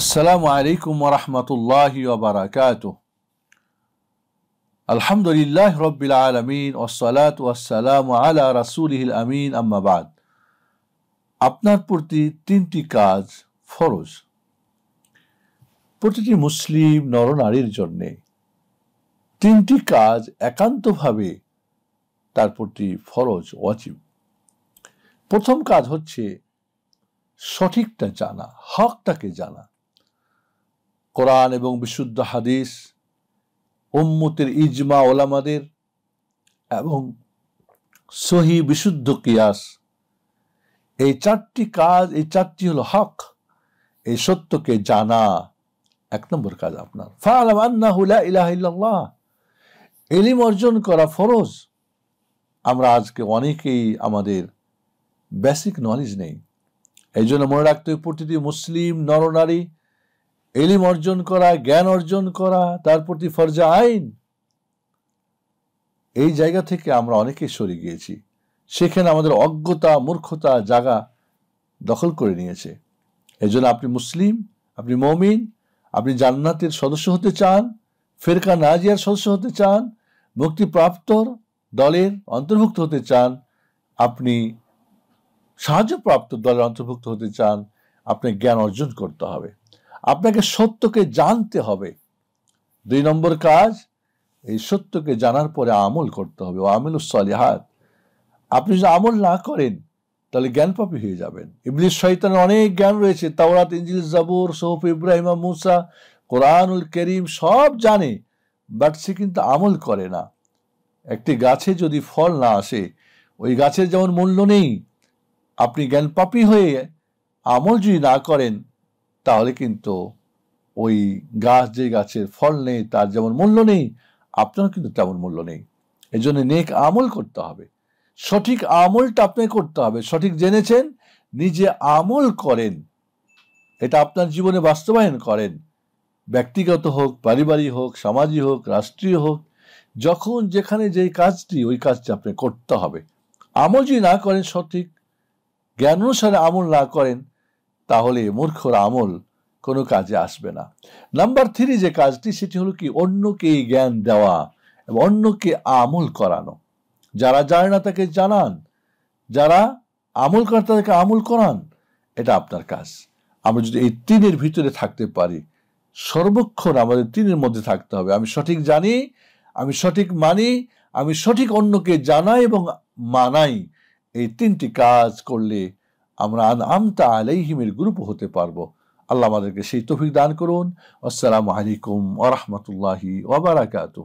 আসসালামু আলাইকুম ওরহমতুল্লাহ ওবরাকাত আলহামদুলিল্লাহ রবিল আলমিন ওসলাত ওয়াসালাম আলা রাসুলহিল আমিন আম্মাবাদ আপনার প্রতি তিনটি কাজ ফরজ প্রতিটি মুসলিম নরনারীর জন্যে তিনটি কাজ একান্তভাবে তার প্রতি ফরজ ওয়াজিব প্রথম কাজ হচ্ছে সঠিকটা জানা হকটাকে জানা কোরআন এবং বিশুদ্ধ হাদিস উম্মতের ইজমা ওলামাদের এবং সহি বিশুদ্ধ কিয়াস এই চারটি কাজ এই চারটি হলো হক এই সত্যকে জানা এক নম্বর কাজ আপনার ফালাম এলিম অর্জন করা ফরজ আমরা আজকে অনেকেই আমাদের বেসিক নলেজ নেই এই জন্য মনে রাখতে হবে প্রতিটি মুসলিম নরনারী এলিম অর্জন করা জ্ঞান অর্জন করা তার প্রতি ফরজা আইন এই জায়গা থেকে আমরা অনেকে সরে গিয়েছি সেখানে আমাদের অজ্ঞতা মূর্খতা জাগা দখল করে নিয়েছে এজন্য আপনি মুসলিম আপনি মমিন আপনি জান্নাতের সদস্য হতে চান ফেরকা নাজিয়ার সদস্য হতে চান মুক্তিপ্রাপ্তর দলের অন্তর্ভুক্ত হতে চান আপনি সাহায্যপ্রাপ্ত দলের অন্তর্ভুক্ত হতে চান আপনি জ্ঞান অর্জন করতে হবে আপনাকে সত্যকে জানতে হবে দুই নম্বর কাজ এই সত্যকে জানার পরে আমল করতে হবে ও আমিল সলিহাত আপনি যদি আমল না করেন তাহলে জ্ঞানপাপি হয়ে যাবেন ইবলিস শয়তানের অনেক জ্ঞান রয়েছে তাওরাত ইঞ্জিল জাবুর সৌফ ইব্রাহিমা মুসা কোরআনুল করিম সব জানে বাট সে কিন্তু আমল করে না একটি গাছে যদি ফল না আসে ওই গাছের যেমন মূল্য নেই আপনি জ্ঞানপাপি হয়ে আমল যদি না করেন তাহলে কিন্তু ওই গাছ যে গাছের ফল নেই তার যেমন মূল্য নেই আপনারও কিন্তু তেমন মূল্য নেই এই জন্য নেক আমল করতে হবে সঠিক আমলটা আপনাকে করতে হবে সঠিক জেনেছেন নিজে আমল করেন এটা আপনার জীবনে বাস্তবায়ন করেন ব্যক্তিগত হোক পারিবারিক হোক সামাজিক হোক রাষ্ট্রীয় হোক যখন যেখানে যেই কাজটি ওই কাজটি আপনি করতে হবে আমল যদি না করেন সঠিক জ্ঞান অনুসারে আমল না করেন তাহলে মূর্খর আমল কোনো কাজে আসবে না নাম্বার থ্রি যে কাজটি সেটি হলো কি অন্যকে জ্ঞান দেওয়া এবং অন্যকে আমল করানো যারা জানে না তাকে জানান যারা আমল করেন তাদেরকে আমল করান এটা আপনার কাজ আমরা যদি এই তিনের ভিতরে থাকতে পারি সর্বক্ষণ আমাদের তিনের মধ্যে থাকতে হবে আমি সঠিক জানি আমি সঠিক মানি আমি সঠিক অন্যকে জানাই এবং মানাই এই তিনটি কাজ করলে আমরা আমতা আলাইহিমের গ্রুপ হতে পারবো আল্লাহ আমাদেরকে সেই তফিক দান করুন আসসালামু আলাইকুম ওরহমতুল্লাহি ওবরাকাতু